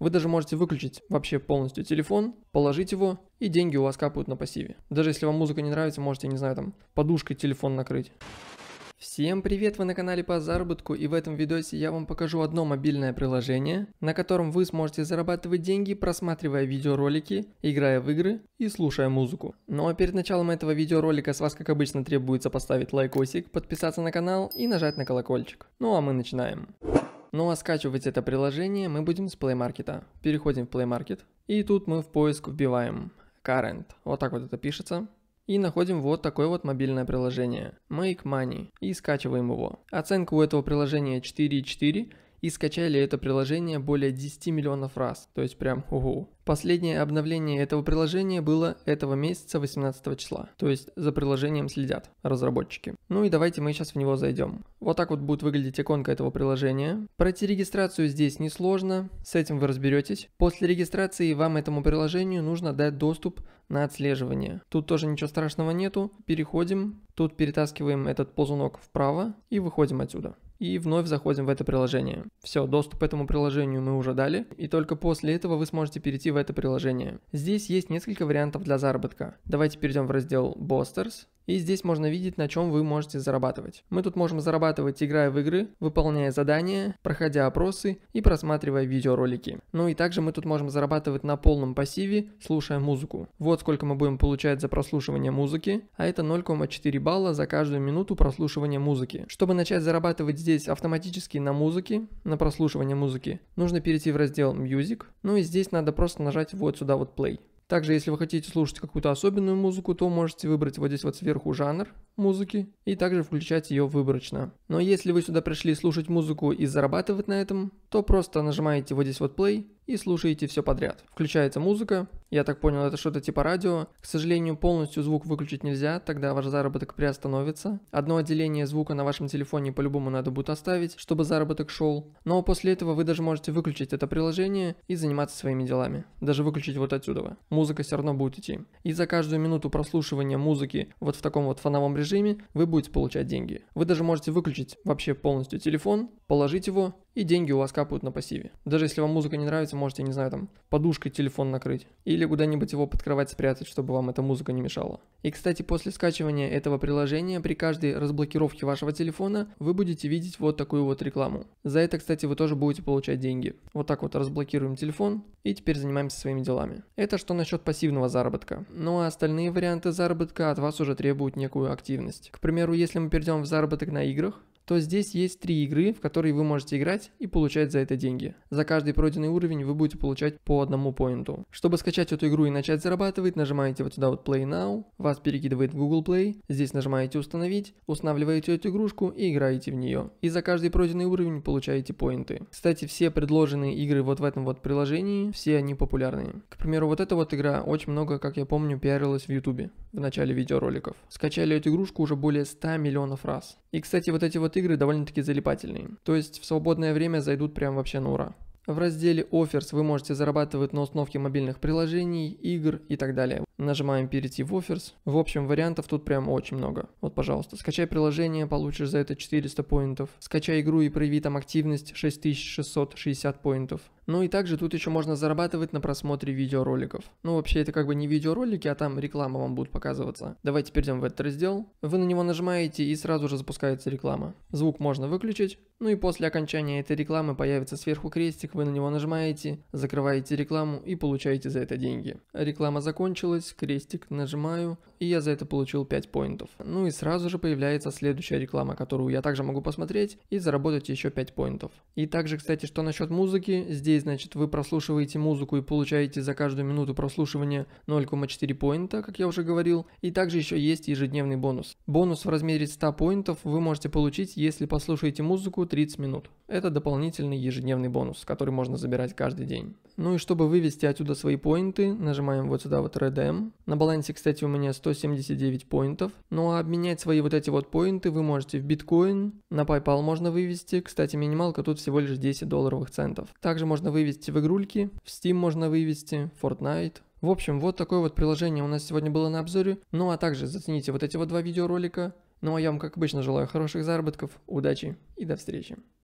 Вы даже можете выключить вообще полностью телефон, положить его, и деньги у вас капают на пассиве. Даже если вам музыка не нравится, можете, не знаю, там, подушкой телефон накрыть. Всем привет, вы на канале по заработку и в этом видосе я вам покажу одно мобильное приложение, на котором вы сможете зарабатывать деньги, просматривая видеоролики, играя в игры и слушая музыку. Ну а перед началом этого видеоролика с вас как обычно требуется поставить лайкосик, подписаться на канал и нажать на колокольчик. Ну а мы начинаем. Ну а скачивать это приложение мы будем с Play Market. Переходим в Play Market. И тут мы в поиск вбиваем current. Вот так вот это пишется. И находим вот такое вот мобильное приложение Make Money и скачиваем его. Оценка у этого приложения 4.4 и скачали это приложение более 10 миллионов раз, то есть прям угу. Последнее обновление этого приложения было этого месяца 18 числа, то есть за приложением следят разработчики. Ну и давайте мы сейчас в него зайдем. Вот так вот будет выглядеть иконка этого приложения. Пройти регистрацию здесь несложно, с этим вы разберетесь. После регистрации вам этому приложению нужно дать доступ на отслеживание. Тут тоже ничего страшного нету, переходим, тут перетаскиваем этот ползунок вправо и выходим отсюда и вновь заходим в это приложение. Все, доступ к этому приложению мы уже дали, и только после этого вы сможете перейти в это приложение. Здесь есть несколько вариантов для заработка. Давайте перейдем в раздел «Bosters», и здесь можно видеть, на чем вы можете зарабатывать. Мы тут можем зарабатывать, играя в игры, выполняя задания, проходя опросы и просматривая видеоролики. Ну и также мы тут можем зарабатывать на полном пассиве, слушая музыку. Вот сколько мы будем получать за прослушивание музыки, а это 0,4 балла за каждую минуту прослушивания музыки. Чтобы начать зарабатывать здесь автоматически на музыке, на прослушивание музыки, нужно перейти в раздел Music, ну и здесь надо просто нажать вот сюда вот Play. Также, если вы хотите слушать какую-то особенную музыку, то можете выбрать вот здесь вот сверху жанр музыки и также включать ее выборочно. Но если вы сюда пришли слушать музыку и зарабатывать на этом, то просто нажимаете вот здесь вот play и слушаете все подряд. Включается музыка, я так понял, это что-то типа радио. К сожалению, полностью звук выключить нельзя, тогда ваш заработок приостановится. Одно отделение звука на вашем телефоне по-любому надо будет оставить, чтобы заработок шел. Но после этого вы даже можете выключить это приложение и заниматься своими делами. Даже выключить вот отсюда. Музыка все равно будет идти. И за каждую минуту прослушивания музыки вот в таком вот фоновом режиме вы будете получать деньги. Вы даже можете выключить вообще полностью телефон, положить его и деньги у вас капают на пассиве. Даже если вам музыка не нравится, можете, не знаю, там, подушкой телефон накрыть. Или куда-нибудь его под кровать спрятать, чтобы вам эта музыка не мешала. И, кстати, после скачивания этого приложения, при каждой разблокировке вашего телефона, вы будете видеть вот такую вот рекламу. За это, кстати, вы тоже будете получать деньги. Вот так вот разблокируем телефон, и теперь занимаемся своими делами. Это что насчет пассивного заработка. Ну а остальные варианты заработка от вас уже требуют некую активность. К примеру, если мы перейдем в заработок на играх, то здесь есть три игры, в которые вы можете играть и получать за это деньги. За каждый пройденный уровень вы будете получать по одному поинту. Чтобы скачать эту игру и начать зарабатывать, нажимаете вот сюда вот Play Now, вас перекидывает в Google Play, здесь нажимаете установить, устанавливаете эту игрушку и играете в нее. И за каждый пройденный уровень получаете поинты. Кстати, все предложенные игры вот в этом вот приложении, все они популярные. К примеру, вот эта вот игра очень много, как я помню, пиарилась в YouTube в начале видеороликов. Скачали эту игрушку уже более 100 миллионов раз. И, кстати, вот эти вот игры довольно-таки залипательные. То есть в свободное время зайдут прям вообще на ура. В разделе Offers вы можете зарабатывать на установке мобильных приложений, игр и так далее. Нажимаем перейти в офферс. В общем, вариантов тут прям очень много. Вот, пожалуйста, скачай приложение, получишь за это 400 поинтов. Скачай игру и прояви там активность 6660 поинтов. Ну и также тут еще можно зарабатывать на просмотре видеороликов. Ну вообще это как бы не видеоролики, а там реклама вам будет показываться. Давайте перейдем в этот раздел. Вы на него нажимаете и сразу же запускается реклама. Звук можно выключить. Ну и после окончания этой рекламы появится сверху крестик, вы на него нажимаете, закрываете рекламу и получаете за это деньги. Реклама закончилась крестик, нажимаю и я за это получил 5 поинтов. Ну и сразу же появляется следующая реклама, которую я также могу посмотреть и заработать еще 5 поинтов. И также, кстати, что насчет музыки, здесь, значит, вы прослушиваете музыку и получаете за каждую минуту прослушивания 0,4 поинта, как я уже говорил, и также еще есть ежедневный бонус. Бонус в размере 100 поинтов вы можете получить, если послушаете музыку 30 минут. Это дополнительный ежедневный бонус, который можно забирать каждый день. Ну и чтобы вывести отсюда свои поинты, нажимаем вот сюда вот Redeem. На балансе, кстати, у меня 100 179 поинтов. Ну а обменять свои вот эти вот поинты вы можете в биткоин. На PayPal можно вывести. Кстати, минималка тут всего лишь 10 долларовых центов. Также можно вывести в игрульки, в Steam можно вывести, Fortnite. В общем, вот такое вот приложение у нас сегодня было на обзоре. Ну а также зацените вот эти вот два видеоролика. Ну а я вам, как обычно, желаю хороших заработков, удачи и до встречи.